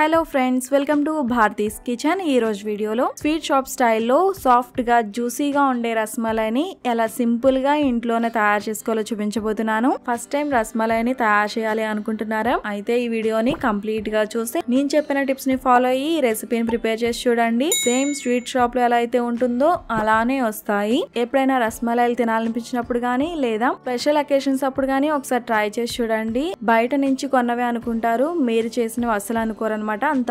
hello friends welcome to Bharati's kitchen ఈరోజు వీడియోలో sweet shop స్టైల్లో సాఫ్ట్గా జ్యూసీగా ఉండే రసమలైని ఎలా సింపుల్గా ఇంట్లోనే తయారు చేసుకోవాలో చూపించబోతున్నాను ఫస్ట్ టైం రసమలైని తయారు చేయాలి అనుకుంటున్నారా అయితే ఈ వీడియోని కంప్లీట్గా చూసి నేను చెప్పిన టిప్స్ ని ఫాలో అయ్యి ఈ రెసిపీని ప్రిపేర్ చేసి చూడండి సేమ్ స్వీట్ షాప్లో ఎలా అయితే ఉంటుందో అలానే వస్తాయి ఎప్పుడైనా రసమలాయిలు తినాలనిపించినప్పుడు కానీ లేదా స్పెషల్ అకేషన్స్ అప్పుడు కానీ ఒకసారి ట్రై చేసి చూడండి బయట నుంచి కొన్నవే అనుకుంటారు మీరు చేసినవి అసలు అనుకోరనమాట అనమాట అంత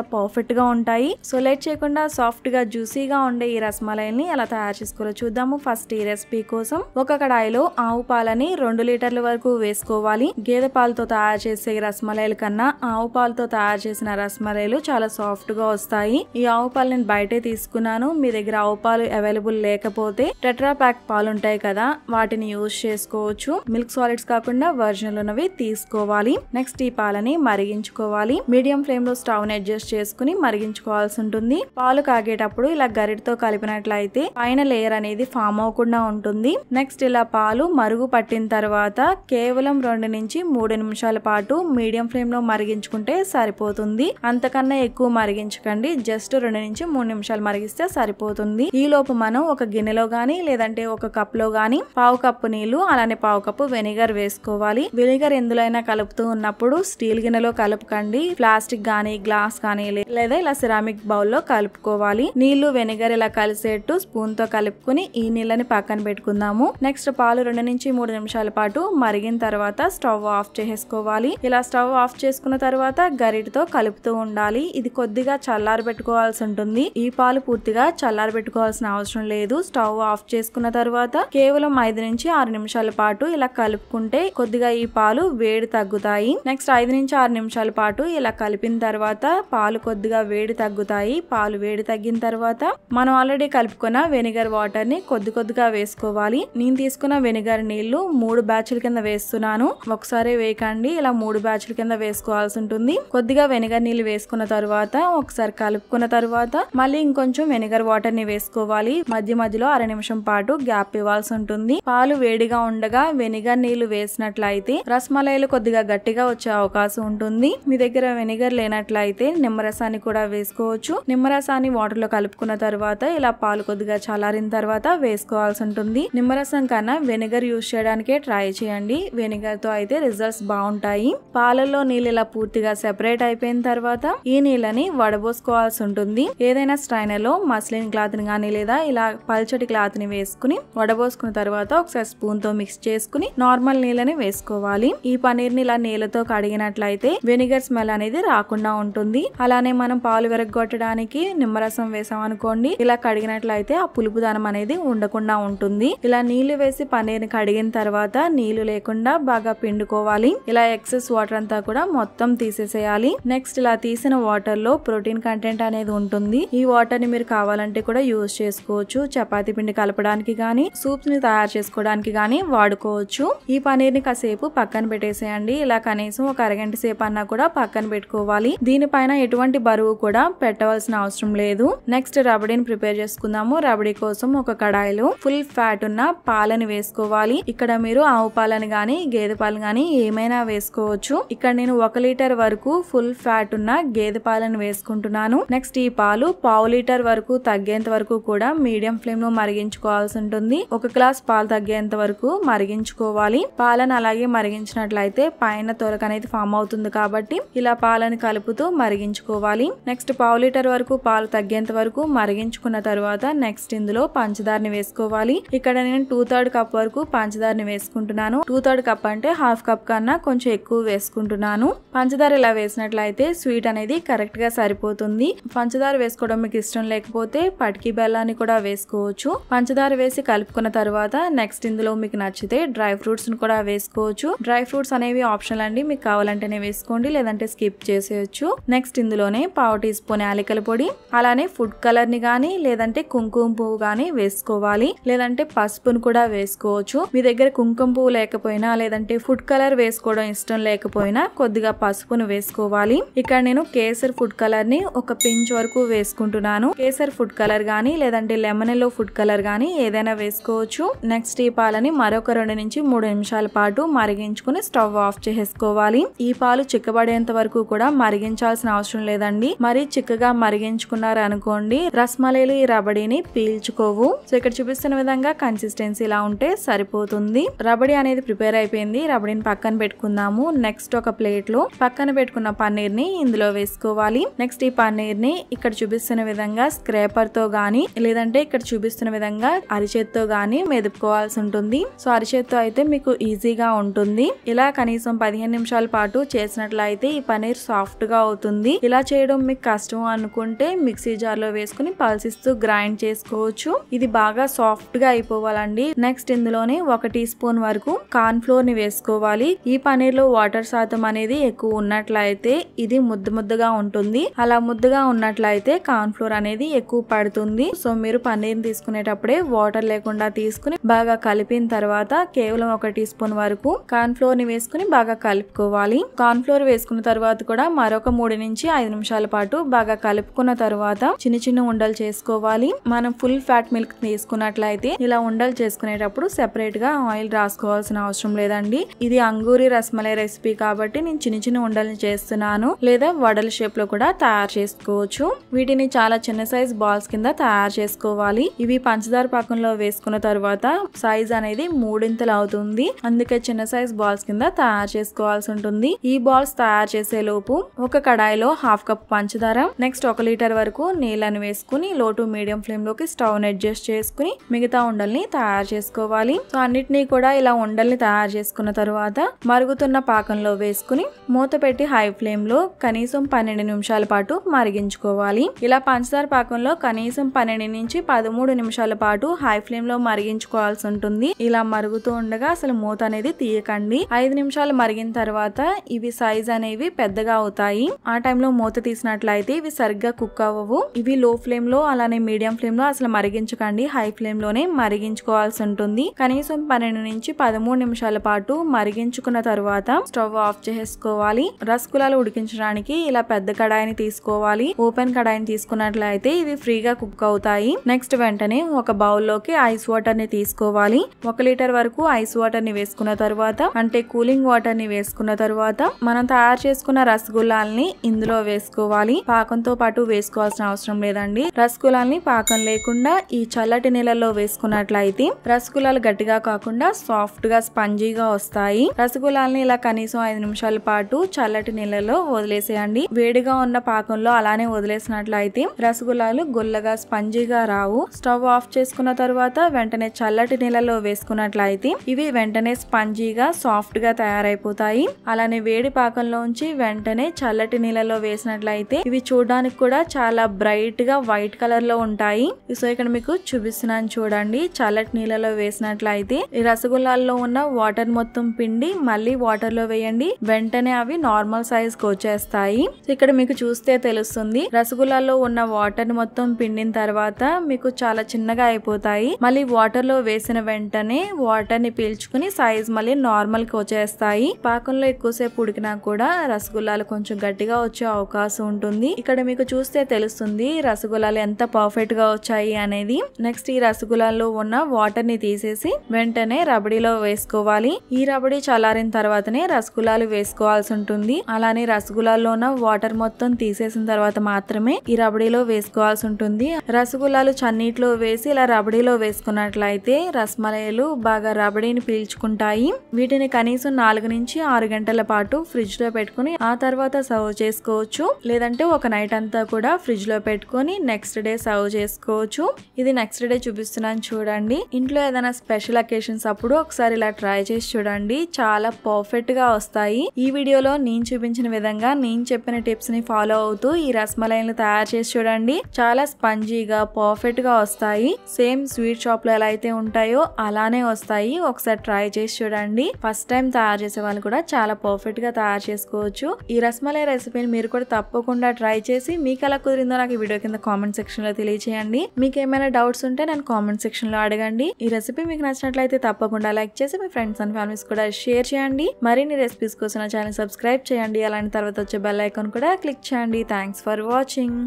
గా ఉంటాయి సో లేట్ చేయకుండా సాఫ్ట్ గా జ్యూసీగా ఉండే ఈ రసమలైని ఎలా తయారు చేసుకోవాలో చూద్దాము ఫస్ట్ ఈ రెసిపీ కోసం ఒక కడాయిలో ఆవు పాలని రెండు లీటర్ల వరకు వేసుకోవాలి గేదె పాలతో తయారు చేసే రసమలైలు కన్నా ఆవు పాలతో తయారు చేసిన రసమలైలు చాలా సాఫ్ట్ గా వస్తాయి ఈ ఆవు పాలు నేను బయటే తీసుకున్నాను మీ దగ్గర ఆవు పాలు అవైలబుల్ లేకపోతే టెట్రా ప్యాక్ పాలు ఉంటాయి కదా వాటిని యూజ్ చేసుకోవచ్చు మిల్క్ సాలిడ్స్ కాకుండా వర్జినల్ ఉన్నవి తీసుకోవాలి నెక్స్ట్ ఈ పాలని మరిగించుకోవాలి మీడియం ఫ్లేమ్ లో స్టవ్ స్టవ్ని అడ్జస్ట్ చేసుకుని మరిగించుకోవాల్సి ఉంటుంది పాలు కాగేటప్పుడు ఇలా గరిటతో కలిపినట్లయితే పైన లేయర్ అనేది ఫామ్ అవ్వకుండా ఉంటుంది నెక్స్ట్ ఇలా పాలు మరుగు పట్టిన తర్వాత కేవలం రెండు నుంచి మూడు నిమిషాల పాటు మీడియం ఫ్లేమ్ లో మరిగించుకుంటే సరిపోతుంది అంతకన్నా ఎక్కువ మరిగించకండి జస్ట్ రెండు నుంచి మూడు నిమిషాలు మరిగిస్తే సరిపోతుంది ఈ లోపు మనం ఒక గిన్నెలో గాని లేదంటే ఒక కప్ లో గాని పావు కప్పు నీళ్లు అలానే పావు కప్పు వెనిగర్ వేసుకోవాలి వెనిగర్ ఎందులో కలుపుతూ ఉన్నప్పుడు స్టీల్ గిన్నెలో కలుపుకండి ప్లాస్టిక్ గానీ గ్లాస్ గ్లాస్ కానీ లేదా ఇలా సిరామిక్ బౌల్లో కలుపుకోవాలి నీళ్లు వెనిగర్ ఇలా కలిసేట్టు స్పూన్ తో కలుపుకుని ఈ నీళ్ళని పక్కన పెట్టుకుందాము నెక్స్ట్ పాలు రెండు నుంచి మూడు నిమిషాల పాటు మరిగిన తర్వాత స్టవ్ ఆఫ్ చేసుకోవాలి ఇలా స్టవ్ ఆఫ్ చేసుకున్న తర్వాత గరిటతో కలుపుతూ ఉండాలి ఇది కొద్దిగా చల్లారి పెట్టుకోవాల్సి ఉంటుంది ఈ పాలు పూర్తిగా చల్లారి పెట్టుకోవాల్సిన అవసరం లేదు స్టవ్ ఆఫ్ చేసుకున్న తర్వాత కేవలం ఐదు నుంచి ఆరు నిమిషాల పాటు ఇలా కలుపుకుంటే కొద్దిగా ఈ పాలు వేడి తగ్గుతాయి నెక్స్ట్ ఐదు నుంచి ఆరు నిమిషాల పాటు ఇలా కలిపిన తర్వాత పాలు కొద్దిగా వేడి తగ్గుతాయి పాలు వేడి తగ్గిన తర్వాత మనం ఆల్రెడీ కలుపుకున్న వెనిగర్ వాటర్ ని కొద్ది కొద్దిగా వేసుకోవాలి నేను తీసుకున్న వెనిగర్ నీళ్లు మూడు బ్యాచ్ల కింద వేస్తున్నాను ఒకసారి వేయకండి ఇలా మూడు బ్యాచ్ల కింద వేసుకోవాల్సి ఉంటుంది కొద్దిగా వెనిగర్ నీళ్లు వేసుకున్న తర్వాత ఒకసారి కలుపుకున్న తర్వాత మళ్ళీ ఇంకొంచెం వెనిగర్ వాటర్ ని వేసుకోవాలి మధ్య మధ్యలో అర నిమిషం పాటు గ్యాప్ ఇవ్వాల్సి ఉంటుంది పాలు వేడిగా ఉండగా వెనిగర్ నీళ్లు వేసినట్లయితే రసమలైలు కొద్దిగా గట్టిగా వచ్చే అవకాశం ఉంటుంది మీ దగ్గర వెనిగర్ లేనట్లయితే అయితే నిమ్మరసాన్ని కూడా వేసుకోవచ్చు నిమ్మరసాన్ని వాటర్ లో కలుపుకున్న తర్వాత ఇలా పాలు కొద్దిగా చల్లారిన తర్వాత వేసుకోవాల్సి ఉంటుంది నిమ్మరసం కన్నా వెనిగర్ యూజ్ చేయడానికే ట్రై చేయండి వెనిగర్ తో అయితే రిజల్ట్స్ బాగుంటాయి పాలలో నీళ్ళు ఇలా పూర్తిగా సెపరేట్ అయిపోయిన తర్వాత ఈ నీళ్ళని వడబోసుకోవాల్సి ఉంటుంది ఏదైనా స్ట్రైనర్ లో మస్లిన్ క్లాత్ ని కానీ లేదా ఇలా పల్చటి క్లాత్ ని వేసుకుని వడబోసుకున్న తర్వాత ఒకసారి స్పూన్ తో మిక్స్ చేసుకుని నార్మల్ నీళ్ళని వేసుకోవాలి ఈ పనీర్ ని ఇలా నీళ్ళతో కడిగినట్లయితే వెనిగర్ స్మెల్ అనేది రాకుండా ఉంటుంది ఉంటుంది అలానే మనం పాలు విరగొట్టడానికి నిమ్మరసం వేసాం అనుకోండి ఇలా కడిగినట్లయితే ఆ పులుపుదనం అనేది ఉండకుండా ఉంటుంది ఇలా నీళ్లు వేసి పనీర్ కడిగిన తర్వాత నీళ్లు లేకుండా బాగా పిండుకోవాలి ఇలా ఎక్సెస్ వాటర్ అంతా కూడా మొత్తం తీసేసేయాలి నెక్స్ట్ ఇలా తీసిన వాటర్ లో ప్రోటీన్ కంటెంట్ అనేది ఉంటుంది ఈ వాటర్ ని మీరు కావాలంటే కూడా యూజ్ చేసుకోవచ్చు చపాతీ పిండి కలపడానికి గాని సూప్స్ ని తయారు చేసుకోవడానికి గాని వాడుకోవచ్చు ఈ పన్నీర్ ని కాసేపు పక్కన పెట్టేసేయండి ఇలా కనీసం ఒక అరగంట సేపు అన్నా కూడా పక్కన పెట్టుకోవాలి దీని పైన ఎటువంటి బరువు కూడా పెట్టవలసిన అవసరం లేదు నెక్స్ట్ రబడీని ప్రిపేర్ చేసుకుందాము రబడీ కోసం ఒక కడాయిలో ఫుల్ ఫ్యాట్ ఉన్న పాలని వేసుకోవాలి ఇక్కడ మీరు ఆవు పాలని గాని గేదె పాలు గాని ఏమైనా వేసుకోవచ్చు ఇక్కడ నేను ఒక లీటర్ వరకు ఫుల్ ఫ్యాట్ ఉన్న గేదె పాలను వేసుకుంటున్నాను నెక్స్ట్ ఈ పాలు పావు లీటర్ వరకు తగ్గేంత వరకు కూడా మీడియం ఫ్లేమ్ లో మరిగించుకోవాల్సి ఉంటుంది ఒక గ్లాస్ పాలు తగ్గేంత వరకు మరిగించుకోవాలి పాలను అలాగే మరిగించినట్లయితే పైన తొలక అనేది ఫామ్ అవుతుంది కాబట్టి ఇలా పాలను కలుపుతూ మరిగించుకోవాలి నెక్స్ట్ పావు లీటర్ వరకు పాలు తగ్గేంత వరకు మరిగించుకున్న తర్వాత నెక్స్ట్ ఇందులో పంచదారని వేసుకోవాలి ఇక్కడ నేను టూ థర్డ్ కప్ వరకు పంచదారని వేసుకుంటున్నాను టూ థర్డ్ కప్ అంటే హాఫ్ కప్ కన్నా కొంచెం ఎక్కువ వేసుకుంటున్నాను పంచదార ఇలా వేసినట్లయితే స్వీట్ అనేది కరెక్ట్ గా సరిపోతుంది పంచదార వేసుకోవడం మీకు ఇష్టం లేకపోతే పటికి బెల్లాన్ని కూడా వేసుకోవచ్చు పంచదార వేసి కలుపుకున్న తర్వాత నెక్స్ట్ ఇందులో మీకు నచ్చితే డ్రై ఫ్రూట్స్ కూడా వేసుకోవచ్చు డ్రై ఫ్రూట్స్ అనేవి ఆప్షన్ అండి మీకు కావాలంటేనే వేసుకోండి లేదంటే స్కిప్ చేసేయచ్చు నెక్స్ట్ ఇందులోనే పావు టీ స్పూన్ యాలకల పొడి అలానే ఫుడ్ కలర్ని కానీ లేదంటే కుంకుమ పువ్వు కానీ వేసుకోవాలి లేదంటే పసుపును కూడా వేసుకోవచ్చు మీ దగ్గర కుంకుమ పువ్వు లేకపోయినా లేదంటే ఫుడ్ కలర్ వేసుకోవడం ఇష్టం లేకపోయినా కొద్దిగా పసుపును వేసుకోవాలి ఇక్కడ నేను కేసర్ ఫుడ్ కలర్ ని ఒక పించ్ వరకు వేసుకుంటున్నాను కేసర్ ఫుడ్ కలర్ గానీ లేదంటే లెమన్ ఎల్లో ఫుడ్ కలర్ గానీ ఏదైనా వేసుకోవచ్చు నెక్స్ట్ ఈ పాలని మరొక రెండు నుంచి మూడు నిమిషాల పాటు మరిగించుకుని స్టవ్ ఆఫ్ చేసుకోవాలి ఈ పాలు చిక్కబడేంత వరకు కూడా మరిగించాల్సి చేసుకోవాల్సిన అవసరం లేదండి మరి చిక్కగా మరిగించుకున్నారు అనుకోండి రస్మలైలు ఈ రబడీని పీల్చుకోవు సో ఇక్కడ చూపిస్తున్న విధంగా కన్సిస్టెన్సీ ఇలా ఉంటే సరిపోతుంది రబడి అనేది ప్రిపేర్ అయిపోయింది రబడిని పక్కన పెట్టుకుందాము నెక్స్ట్ ఒక ప్లేట్ లో పక్కన పెట్టుకున్న పన్నీర్ ని ఇందులో వేసుకోవాలి నెక్స్ట్ ఈ పన్నీర్ ని ఇక్కడ చూపిస్తున్న విధంగా స్క్రేపర్ తో గాని లేదంటే ఇక్కడ చూపిస్తున్న విధంగా అరిచేత్తో గాని మెదుపుకోవాల్సి ఉంటుంది సో అరిచేత్తో అయితే మీకు ఈజీగా ఉంటుంది ఇలా కనీసం పదిహేను నిమిషాల పాటు చేసినట్లయితే ఈ పన్నీర్ సాఫ్ట్ గా అవుతుంది అవుతుంది ఇలా చేయడం మీకు కష్టం అనుకుంటే మిక్సీ జార్ లో వేసుకుని పల్సిస్తూ గ్రైండ్ చేసుకోవచ్చు ఇది బాగా సాఫ్ట్ గా అయిపోవాలండి నెక్స్ట్ ఇందులోనే ఒక టీ స్పూన్ వరకు కార్న్ ఫ్లోర్ ని వేసుకోవాలి ఈ పనీర్ లో వాటర్ శాతం అనేది ఎక్కువ ఉన్నట్లయితే ఇది ముద్దు ముద్దుగా ఉంటుంది అలా ముద్దుగా ఉన్నట్లయితే కార్న్ ఫ్లోర్ అనేది ఎక్కువ పడుతుంది సో మీరు పన్నీర్ తీసుకునేటప్పుడే వాటర్ లేకుండా తీసుకుని బాగా కలిపిన తర్వాత కేవలం ఒక టీ స్పూన్ వరకు కార్న్ ఫ్లోర్ ని వేసుకుని బాగా కలుపుకోవాలి కార్న్ ఫ్లోర్ వేసుకున్న తర్వాత కూడా మరొక మూడు నుంచి ఐదు నిమిషాల పాటు బాగా కలుపుకున్న తర్వాత చిన్న చిన్న ఉండలు చేసుకోవాలి మనం ఫుల్ ఫ్యాట్ మిల్క్ తీసుకున్నట్లయితే ఇలా ఉండలు చేసుకునేటప్పుడు సెపరేట్ గా ఆయిల్ రాసుకోవాల్సిన అవసరం లేదండి ఇది అంగూరి రసమలై రెసిపీ కాబట్టి నేను చిన్న చిన్న ఉండలు చేస్తున్నాను లేదా వడల షేప్ లో కూడా తయారు చేసుకోవచ్చు వీటిని చాలా చిన్న సైజ్ బాల్స్ కింద తయారు చేసుకోవాలి ఇవి పంచదార పాకంలో వేసుకున్న తర్వాత సైజ్ అనేది మూడింతలు అవుతుంది అందుకే చిన్న సైజ్ బాల్స్ కింద తయారు చేసుకోవాల్సి ఉంటుంది ఈ బాల్స్ తయారు చేసే లోపు ఒక కడాయి కళాయిలో హాఫ్ కప్ పంచదార నెక్స్ట్ ఒక లీటర్ వరకు నీళ్ళని వేసుకుని లో టు మీడియం ఫ్లేమ్ లోకి స్టవ్ అడ్జస్ట్ చేసుకుని మిగతా ఉండల్ని తయారు చేసుకోవాలి సో అన్నిటినీ కూడా ఇలా ఉండల్ని తయారు చేసుకున్న తర్వాత మరుగుతున్న పాకంలో వేసుకుని మూత పెట్టి హై ఫ్లేమ్ లో కనీసం పన్నెండు నిమిషాల పాటు మరిగించుకోవాలి ఇలా పంచదార పాకంలో కనీసం పన్నెండు నుంచి పదమూడు నిమిషాల పాటు హై ఫ్లేమ్ లో మరిగించుకోవాల్సి ఉంటుంది ఇలా మరుగుతూ ఉండగా అసలు మూత అనేది తీయకండి ఐదు నిమిషాలు మరిగిన తర్వాత ఇవి సైజ్ అనేవి పెద్దగా అవుతాయి ఆ టైంలో మూత తీసినట్లయితే ఇవి సరిగ్గా కుక్ అవ్వవు ఇవి లో ఫ్లేమ్ లో అలానే మీడియం ఫ్లేమ్ లో అసలు మరిగించకండి హై ఫ్లేమ్ లోనే మరిగించుకోవాల్సి ఉంటుంది కనీసం పన్నెండు నుంచి పదమూడు నిమిషాల పాటు మరిగించుకున్న తర్వాత స్టవ్ ఆఫ్ చేసుకోవాలి రసగుల్లాలు ఉడికించడానికి ఇలా పెద్ద కడాయిని తీసుకోవాలి ఓపెన్ కడాయిని తీసుకున్నట్లయితే ఇవి ఫ్రీగా కుక్ అవుతాయి నెక్స్ట్ వెంటనే ఒక బౌల్ లోకి ఐస్ వాటర్ ని తీసుకోవాలి ఒక లీటర్ వరకు ఐస్ వాటర్ ని వేసుకున్న తర్వాత అంటే కూలింగ్ వాటర్ ని వేసుకున్న తర్వాత మనం తయారు చేసుకున్న రసగుల్లాల్ని ఇందులో వేసుకోవాలి పాకంతో పాటు వేసుకోవాల్సిన అవసరం లేదండి రసగుల్లాల్ని పాకం లేకుండా ఈ చల్లటి నీళ్ళలో వేసుకున్నట్లయితే రసగుల్లాలు గట్టిగా కాకుండా సాఫ్ట్ గా స్పంజీగా వస్తాయి రసగుల్లాల్ని ఇలా కనీసం ఐదు నిమిషాల పాటు చల్లటి నీళ్ళలో వదిలేసేయండి వేడిగా ఉన్న పాకంలో అలానే వదిలేసినట్లయితే రసగుల్లాలు గుల్లగా స్పంజీగా రావు స్టవ్ ఆఫ్ చేసుకున్న తర్వాత వెంటనే చల్లటి నీళ్ళలో వేసుకున్నట్లయితే ఇవి వెంటనే స్పంజీగా సాఫ్ట్ గా తయారైపోతాయి అలానే వేడి పాకంలో ఉంచి వెంటనే చల్లటి నీళ్ళలో వేసినట్లయితే ఇవి చూడడానికి కూడా చాలా బ్రైట్ గా వైట్ కలర్ లో ఉంటాయి సో ఇక్కడ మీకు చూపిస్తున్నాను చూడండి చల్లటి నీళ్ళలో వేసినట్లయితే ఈ రసగుల్లాల్లో ఉన్న వాటర్ మొత్తం పిండి మళ్ళీ వాటర్ లో వేయండి వెంటనే అవి నార్మల్ సైజ్ కు వచ్చేస్తాయి ఇక్కడ మీకు చూస్తే తెలుస్తుంది రసగుల్లాల్లో ఉన్న వాటర్ మొత్తం పిండిన తర్వాత మీకు చాలా చిన్నగా అయిపోతాయి మళ్ళీ వాటర్ లో వేసిన వెంటనే వాటర్ ని పీల్చుకుని సైజ్ మళ్ళీ నార్మల్ కి వచ్చేస్తాయి పాకంలో ఎక్కువసేపు ఉడికినా కూడా రసగుల్లాలు కొంచెం గట్టిగా గా వచ్చే అవకాశం ఉంటుంది ఇక్కడ మీకు చూస్తే తెలుస్తుంది రసగుల్లాలు ఎంత పర్ఫెక్ట్ గా వచ్చాయి అనేది నెక్స్ట్ ఈ రసగుల్లాల్లో ఉన్న వాటర్ ని తీసేసి వెంటనే రబడీలో వేసుకోవాలి ఈ రబడీ చల్లారిన తర్వాతనే రసగుల్లాలు వేసుకోవాల్సి ఉంటుంది అలానే రసగుల్లాల్లో ఉన్న వాటర్ మొత్తం తీసేసిన తర్వాత మాత్రమే ఈ రబడీలో వేసుకోవాల్సి ఉంటుంది రసగుల్లాలు చన్నీటిలో వేసి ఇలా రబడీలో వేసుకున్నట్లయితే రసమలయలు బాగా రబడీని పీల్చుకుంటాయి వీటిని కనీసం నాలుగు నుంచి ఆరు గంటల పాటు ఫ్రిడ్జ్ లో పెట్టుకుని ఆ తర్వాత సర్వ్ చేసుకోవచ్చు లేదంటే ఒక నైట్ అంతా కూడా ఫ్రిడ్జ్ లో పెట్టుకొని నెక్స్ట్ డే సర్వ్ చేసుకోవచ్చు ఇది నెక్స్ట్ డే చూపిస్తున్నాను చూడండి ఇంట్లో ఏదైనా స్పెషల్ అకేషన్స్ అప్పుడు ఒకసారి ఇలా ట్రై చేసి చూడండి చాలా పర్ఫెక్ట్ గా వస్తాయి ఈ వీడియోలో నేను చూపించిన విధంగా నేను చెప్పిన టిప్స్ ని ఫాలో అవుతూ ఈ రసమలైన్లు తయారు చేసి చూడండి చాలా స్పంజీగా పర్ఫెక్ట్ గా వస్తాయి సేమ్ స్వీట్ షాప్ లో ఎలా అయితే ఉంటాయో అలానే వస్తాయి ఒకసారి ట్రై చేసి చూడండి ఫస్ట్ టైం తయారు చేసే వాళ్ళు కూడా చాలా పర్ఫెక్ట్ గా తయారు చేసుకోవచ్చు ఈ రసమలై రెసిపీ రెసిపీని మీరు కూడా తప్పకుండా ట్రై చేసి మీకు ఎలా కుదిరిందో నాకు ఈ వీడియో కింద కామెంట్ సెక్షన్లో తెలియచేయండి మీకు ఏమైనా డౌట్స్ ఉంటే నన్ను కామెంట్ సెక్షన్లో అడగండి ఈ రెసిపీ మీకు నచ్చినట్లయితే తప్పకుండా లైక్ చేసి మీ ఫ్రెండ్స్ అండ్ ఫ్యామిలీస్ కూడా షేర్ చేయండి మరిన్ని రెసిపీస్ కోసం ఛానల్ సబ్స్క్రైబ్ చేయండి అలాంటి తర్వాత వచ్చే బెల్ ఐకాన్ కూడా క్లిక్ చేయండి థ్యాంక్స్ ఫర్ వాచింగ్